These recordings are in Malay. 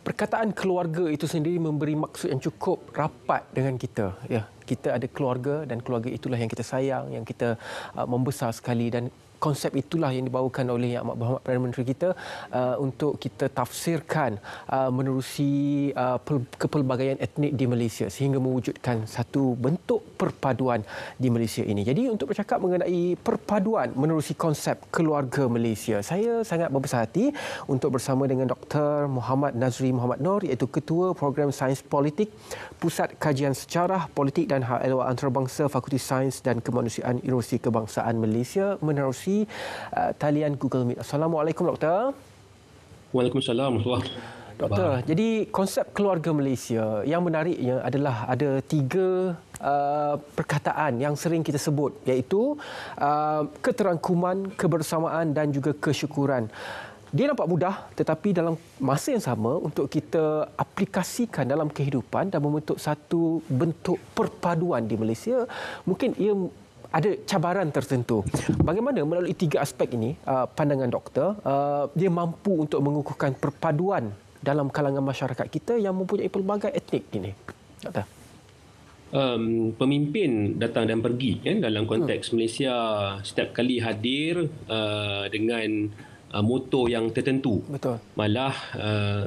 Perkataan keluarga itu sendiri memberi maksud yang cukup rapat dengan kita. Ya, kita ada keluarga dan keluarga itulah yang kita sayang, yang kita uh, membesar sekali dan konsep itulah yang dibawakan oleh Yang Amat Berhormat Perdana Menteri kita uh, untuk kita tafsirkan uh, menerusi uh, kepelbagaian etnik di Malaysia sehingga mewujudkan satu bentuk perpaduan di Malaysia ini. Jadi untuk bercakap mengenai perpaduan menerusi konsep keluarga Malaysia, saya sangat berbesar hati untuk bersama dengan Dr. Muhammad Nazri Muhammad Nor iaitu Ketua Program Sains Politik Pusat Kajian Sejarah Politik dan Hal Ehwal Antarabangsa Fakulti Sains dan Kemanusiaan Universiti Kebangsaan Malaysia menerusi melalui uh, talian Google Meet. Assalamualaikum doktor. Waalaikumsalam Doktor, Bahan. jadi konsep keluarga Malaysia yang menariknya adalah ada tiga uh, perkataan yang sering kita sebut iaitu uh, keterangkuman, kebersamaan dan juga kesyukuran. Dia nampak mudah tetapi dalam masa yang sama untuk kita aplikasikan dalam kehidupan dan membentuk satu bentuk perpaduan di Malaysia mungkin ia ada cabaran tertentu. Bagaimana melalui tiga aspek ini, uh, pandangan doktor, uh, dia mampu untuk mengukuhkan perpaduan dalam kalangan masyarakat kita yang mempunyai pelbagai etnik ini? Doktor. Um, pemimpin datang dan pergi kan dalam konteks hmm. Malaysia setiap kali hadir uh, dengan uh, motor yang tertentu. Betul. Malah uh,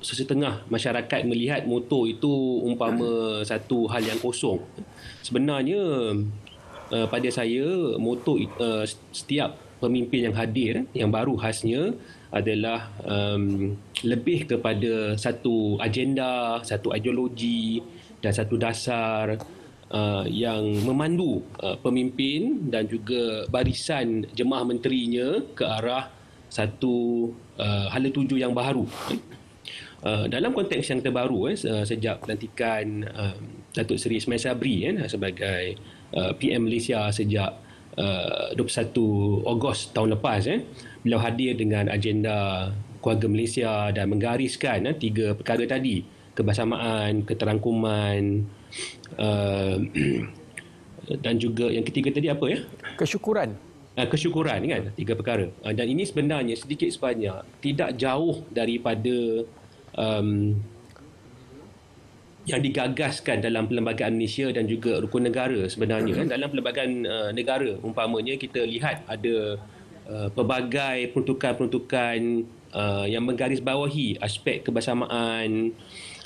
sesetengah masyarakat melihat motor itu umpama satu hal yang kosong. Sebenarnya Eh, pada saya moto uh, setiap pemimpin yang hadir yang baru khasnya adalah um, lebih kepada satu agenda, satu ideologi dan satu dasar uh, yang memandu uh, pemimpin dan juga barisan jemaah menterinya ke arah satu uh, hala tuju yang baru. Uh, dalam konteks yang terbaru eh, sejak pelantikan uh, Datuk Seri Ismail Sabri eh, sebagai Uh, PM Malaysia sejak 21 uh, Ogos tahun lepas eh beliau hadir dengan agenda keluarga Malaysia dan menggariskan eh, tiga perkara tadi kebersamaan, keterangkuman uh, dan juga yang ketiga tadi apa ya? Kesyukuran. Uh, kesyukuran kan tiga perkara. Uh, dan ini sebenarnya sedikit sebanyak tidak jauh daripada um, yang digagaskan dalam perlembagaan Malaysia dan juga rukun negara sebenarnya kan dalam perlembagaan uh, negara umpamanya kita lihat ada uh, pelbagai peruntukan-peruntukan uh, yang menggarisbawahi aspek kebersamaan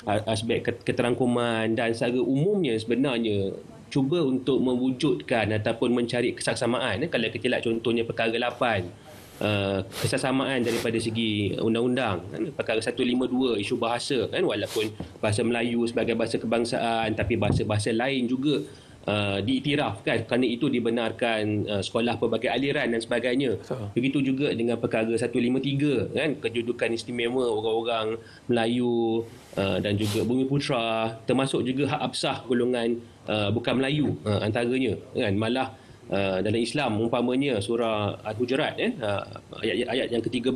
aspek keterangkuman dan secara umumnya sebenarnya cuba untuk mewujudkan ataupun mencari kesaksamaan kalau kita lihat contohnya perkara 8 Uh, kesesamaan kan daripada segi undang-undang kan? perkara 152 isu bahasa kan walaupun bahasa Melayu sebagai bahasa kebangsaan tapi bahasa-bahasa lain juga Uh, kan? kerana itu dibenarkan uh, sekolah pelbagai aliran dan sebagainya so. begitu juga dengan perkara 153 kan kedudukan istimewa orang-orang Melayu uh, dan juga bumi putra termasuk juga hak absah golongan uh, bukan Melayu uh, antaranya kan malah Uh, dalam Islam umpamanya surah Al-Hujurat eh, uh, ayat, ayat yang ke-13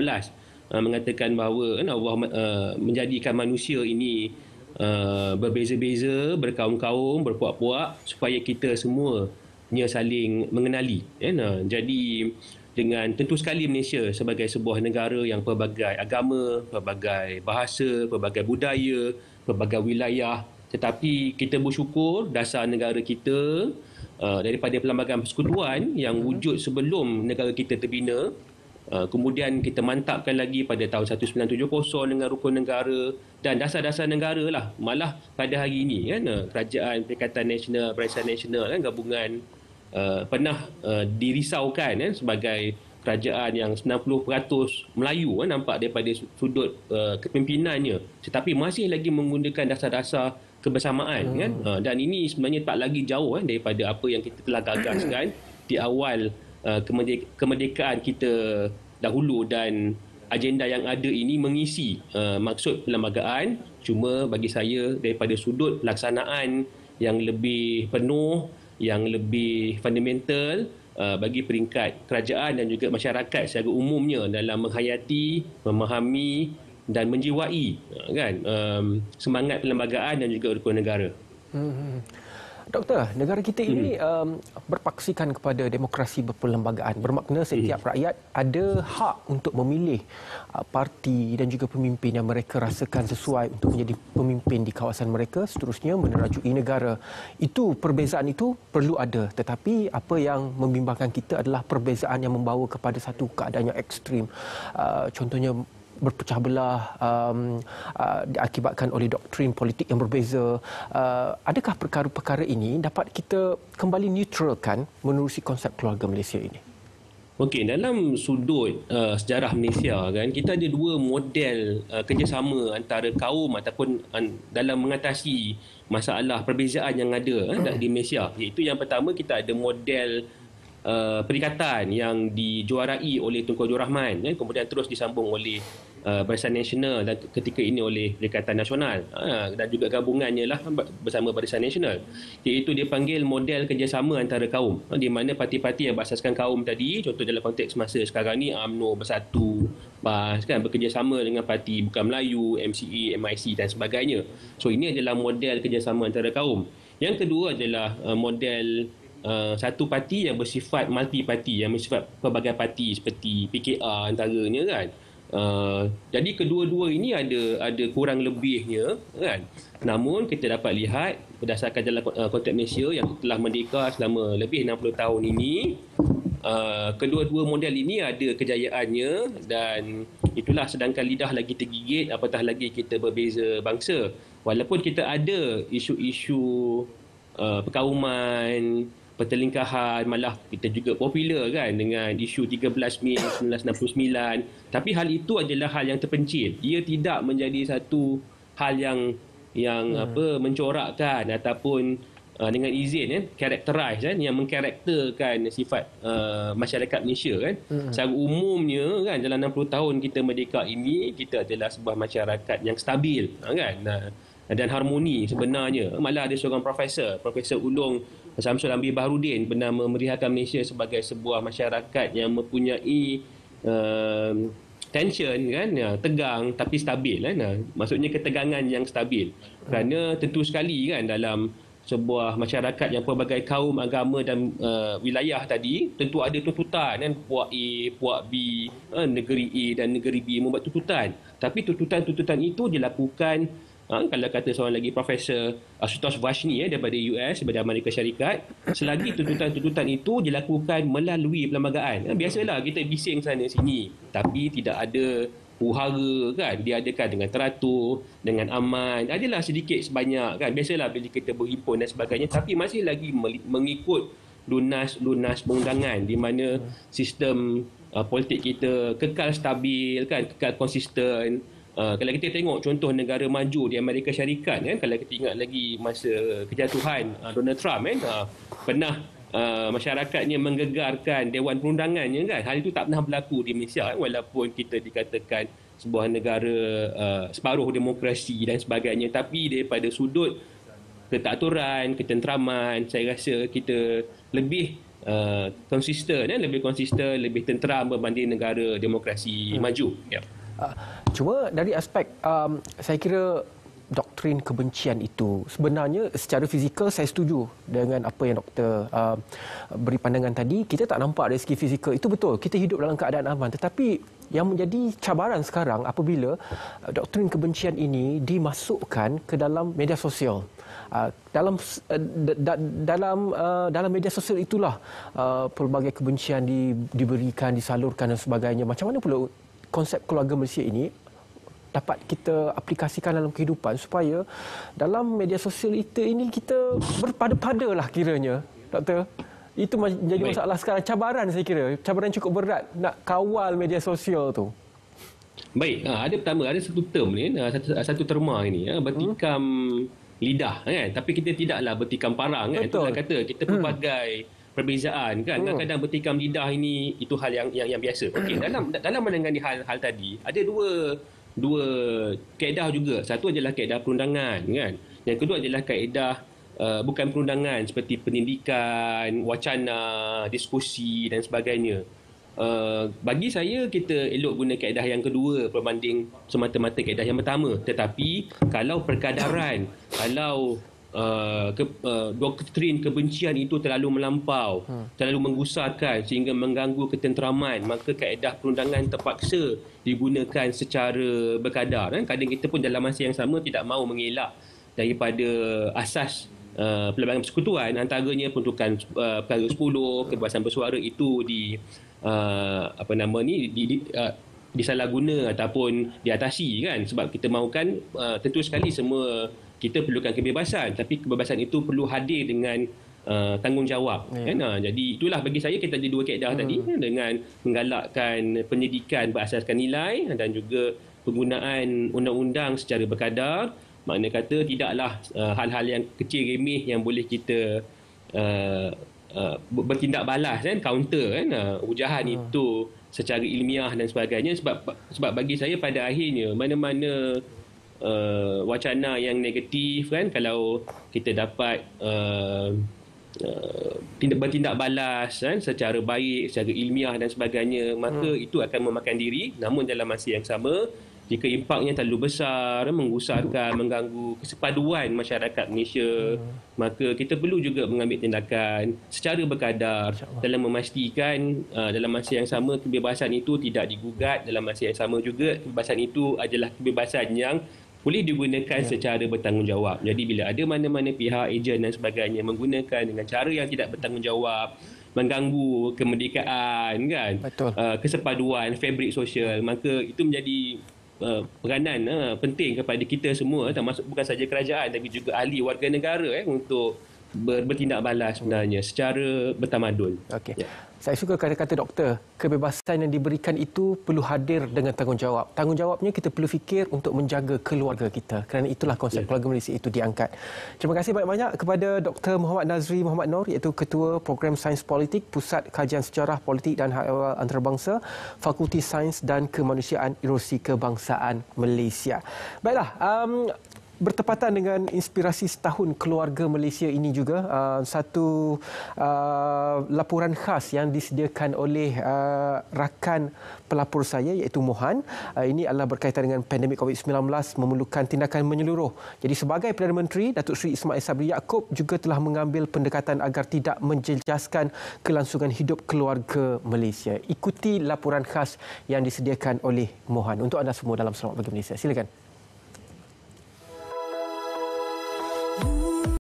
uh, mengatakan bahawa uh, Allah uh, menjadikan manusia ini uh, berbeza-beza, berkaum-kaum, berpuak-puak supaya kita semuanya saling mengenali. Eh, uh, jadi dengan tentu sekali Malaysia sebagai sebuah negara yang pelbagai agama, pelbagai bahasa, pelbagai budaya, pelbagai wilayah tetapi kita bersyukur dasar negara kita Uh, daripada pelbagai persekutuan yang mhm. wujud sebelum negara kita terbina uh, kemudian kita mantapkan lagi pada tahun 1970 dengan rukun negara dan dasar-dasar negara lah malah pada hari ini kan uh, kerajaan perikatan nasional perisai nasional kan gabungan uh, pernah uh, dirisaukan kan sebagai kerajaan yang 90% Melayu eh, nampak daripada sudut uh, eh, kepimpinannya tetapi masih lagi menggunakan dasar-dasar kebersamaan kan? hmm. kan uh, dan ini sebenarnya tak lagi jauh eh, daripada apa yang kita telah gagaskan di awal uh, eh, kemerdeka- kemerdekaan kita dahulu dan agenda yang ada ini mengisi uh, maksud perlembagaan cuma bagi saya daripada sudut pelaksanaan yang lebih penuh yang lebih fundamental Uh, bagi peringkat kerajaan dan juga masyarakat secara umumnya dalam menghayati, memahami dan menjiwai uh, kan um, semangat perlembagaan dan juga rukun negara. Hmm. hmm, hmm. Doktor, negara kita hmm. ini um, berpaksikan kepada demokrasi berperlembagaan. Bermakna setiap hmm. rakyat ada hak untuk memilih uh, parti dan juga pemimpin yang mereka rasakan sesuai untuk menjadi pemimpin di kawasan mereka seterusnya menerajui negara. Itu perbezaan itu perlu ada. Tetapi apa yang membimbangkan kita adalah perbezaan yang membawa kepada satu keadaan yang ekstrim. Uh, contohnya berpecah belah um, uh, diakibatkan oleh doktrin politik yang berbeza. Uh, adakah perkara-perkara ini dapat kita kembali neutralkan menerusi konsep keluarga Malaysia ini? Okey, dalam sudut uh, sejarah Malaysia kan, kita ada dua model uh, kerjasama antara kaum ataupun an, dalam mengatasi masalah perbezaan yang ada eh, di Malaysia. Iaitu yang pertama kita ada model uh, perikatan yang dijuarai oleh Tunku Abdul Rahman eh, kemudian terus disambung oleh uh, Barisan Nasional dan ketika ini oleh Perikatan Nasional uh, dan juga gabungannya lah bersama Barisan Nasional iaitu dia panggil model kerjasama antara kaum uh, di mana parti-parti yang berasaskan kaum tadi contoh dalam konteks masa sekarang ni UMNO Bersatu PAS kan bekerjasama dengan parti Bukan Melayu MCE, MIC dan sebagainya so ini adalah model kerjasama antara kaum yang kedua adalah uh, model Uh, satu parti yang bersifat multi parti yang bersifat pelbagai parti seperti PKR antaranya kan uh, jadi kedua-dua ini ada ada kurang lebihnya kan namun kita dapat lihat berdasarkan dalam uh, konteks Malaysia yang telah merdeka selama lebih 60 tahun ini Uh, kedua-dua model ini ada kejayaannya dan itulah sedangkan lidah lagi tergigit apatah lagi kita berbeza bangsa walaupun kita ada isu-isu uh, perkauman pertelingkahan malah kita juga popular kan dengan isu 13 Mei 1969 tapi hal itu adalah hal yang terpencil ia tidak menjadi satu hal yang yang hmm. apa mencorakkan ataupun uh, dengan izin eh, kan characterize kan eh, yang mengkarakterkan sifat uh, masyarakat Malaysia kan hmm. secara umumnya kan dalam 60 tahun kita merdeka ini kita adalah sebuah masyarakat yang stabil ha, kan nah dan harmoni sebenarnya. Malah ada seorang profesor, Profesor Ulung Samsul Ambi Baharudin pernah memerihakan Malaysia sebagai sebuah masyarakat yang mempunyai uh, tension kan, ya, tegang tapi stabil kan. Ya. Maksudnya ketegangan yang stabil. Kerana tentu sekali kan dalam sebuah masyarakat yang pelbagai kaum, agama dan uh, wilayah tadi tentu ada tuntutan kan puak A, puak B, uh, negeri A dan negeri B membuat tuntutan. Tapi tuntutan-tuntutan itu dilakukan ha, kalau kata seorang lagi Profesor Asutos Vashni eh, daripada US, daripada Amerika Syarikat, selagi tuntutan-tuntutan itu dilakukan melalui perlembagaan. Ha, biasalah kita bising sana sini, tapi tidak ada uhara kan diadakan dengan teratur dengan aman adalah sedikit sebanyak kan biasalah bila kita berhimpun dan sebagainya tapi masih lagi mengikut lunas-lunas pengundangan di mana sistem uh, politik kita kekal stabil kan kekal konsisten Ah, kalau kita tengok contoh negara maju di Amerika Syarikat kan kalau kita ingat lagi masa kejatuhan uh, Donald Trump kan uh, pernah uh, masyarakatnya menggegarkan dewan perundangannya kan hal itu tak pernah berlaku di Malaysia kan? walaupun kita dikatakan sebuah negara uh, separuh demokrasi dan sebagainya tapi daripada sudut ketaturan, ketenteraman saya rasa kita lebih uh, konsisten, eh? lebih konsisten lebih tenteram berbanding negara demokrasi hmm. maju yeah. Ah, cuma dari aspek um, saya kira doktrin kebencian itu sebenarnya secara fizikal saya setuju dengan apa yang doktor uh, beri pandangan tadi kita tak nampak dari segi fizikal itu betul kita hidup dalam keadaan aman tetapi yang menjadi cabaran sekarang apabila uh, doktrin kebencian ini dimasukkan ke dalam media sosial ah, uh, dalam uh, dalam uh, dalam media sosial itulah uh, pelbagai kebencian di diberikan disalurkan dan sebagainya macam mana pula konsep keluarga Malaysia ini dapat kita aplikasikan dalam kehidupan supaya dalam media sosial kita ini kita berpada-padalah kiranya doktor itu menjadi masalah sekarang cabaran saya kira cabaran cukup berat nak kawal media sosial tu baik ah, ada pertama ada satu term ni ah, satu ah, satu terma ini bertikam hmm? lidah kan tapi kita tidaklah bertikam parang kan itu kata kita pelbagai hmm perbezaan kan hmm. kadang-kadang bertikam lidah ini itu hal yang yang, yang biasa okey hmm. dalam dalam menangani hal-hal tadi ada dua dua kaedah juga satu adalah kaedah perundangan kan yang kedua adalah kaedah uh, bukan perundangan seperti pendidikan wacana diskusi dan sebagainya Uh, bagi saya kita elok guna kaedah yang kedua berbanding semata-mata kaedah yang pertama tetapi kalau perkadaran kalau uh, ke, uh, doktrin kebencian itu terlalu melampau, hmm. terlalu menggusarkan sehingga mengganggu ketenteraman, maka kaedah perundangan terpaksa digunakan secara berkadar. Kan? Kadang kita pun dalam masa yang sama tidak mahu mengelak daripada asas uh, pelbagai persekutuan antaranya peruntukan uh, perkara 10 kebebasan bersuara itu di uh, apa nama ni di, di uh, disalahguna ataupun diatasi kan sebab kita mahukan uh, tentu sekali semua kita perlukan kebebasan tapi kebebasan itu perlu hadir dengan Uh, tanggungjawab yeah. kan uh, jadi itulah bagi saya kita ada dua kaedah hmm. tadi kan, dengan menggalakkan pendidikan berasaskan nilai dan juga penggunaan undang-undang secara berkadar Maknanya kata tidaklah uh, hal-hal yang kecil remeh yang boleh kita uh, uh, bertindak balas kan counter kan uh, ujahan hmm. itu secara ilmiah dan sebagainya sebab sebab bagi saya pada akhirnya mana-mana uh, wacana yang negatif kan kalau kita dapat uh, Uh, bertindak balas kan, secara baik, secara ilmiah dan sebagainya maka hmm. itu akan memakan diri namun dalam masa yang sama jika impaknya terlalu besar menggusarkan, mengganggu kesepaduan masyarakat Malaysia hmm. maka kita perlu juga mengambil tindakan secara berkadar dalam memastikan uh, dalam masa yang sama kebebasan itu tidak digugat dalam masa yang sama juga kebebasan itu adalah kebebasan yang boleh digunakan yeah. secara bertanggungjawab. Jadi bila ada mana-mana pihak ejen dan sebagainya menggunakan dengan cara yang tidak bertanggungjawab, mengganggu kemerdekaan kan, Betul. Uh, kesepaduan fabrik sosial, maka itu menjadi Uh, peranan uh, penting kepada kita semua termasuk bukan saja kerajaan tapi juga ahli warga negara eh untuk ber, bertindak balas sebenarnya hmm. secara bertamadun. Okey. Yeah. Saya suka kata-kata doktor, kebebasan yang diberikan itu perlu hadir dengan tanggungjawab. Tanggungjawabnya kita perlu fikir untuk menjaga keluarga kita. Kerana itulah konsep yeah. keluarga Malaysia itu diangkat. Terima kasih banyak-banyak kepada Dr. Muhammad Nazri Muhammad Nor, iaitu Ketua Program Sains Politik Pusat Kajian Sejarah Politik dan Hak Ehwal Antarabangsa, Fakulti Sains dan Kemanusiaan Erosi Kebangsaan Malaysia. Baiklah, um, bertepatan dengan inspirasi setahun keluarga Malaysia ini juga uh, satu uh, laporan khas yang disediakan oleh uh, rakan pelapor saya iaitu Mohan uh, ini adalah berkaitan dengan pandemik COVID-19 memerlukan tindakan menyeluruh jadi sebagai Perdana Menteri Datuk Seri Ismail Sabri Yaakob juga telah mengambil pendekatan agar tidak menjejaskan kelangsungan hidup keluarga Malaysia ikuti laporan khas yang disediakan oleh Mohan untuk anda semua dalam Selamat Pagi Malaysia silakan